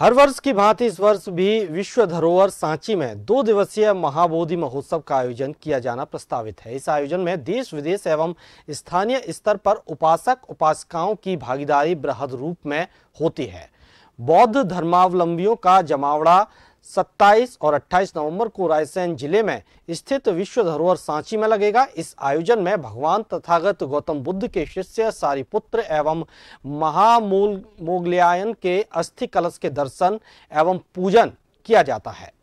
हर वर्ष की भांति इस वर्ष भी विश्व धरोहर सांची में दो दिवसीय महाबोधि महोत्सव का आयोजन किया जाना प्रस्तावित है इस आयोजन में देश विदेश एवं स्थानीय स्तर पर उपासक उपासिकाओं की भागीदारी बृहद रूप में होती है बौद्ध धर्मावलंबियों का जमावड़ा 27 और 28 नवंबर को रायसेन जिले में स्थित विश्व धरोहर सांची में लगेगा इस आयोजन में भगवान तथागत गौतम बुद्ध के शिष्य सारिपुत्र एवं महामोगल्यायन के अस्थि कलश के दर्शन एवं पूजन किया जाता है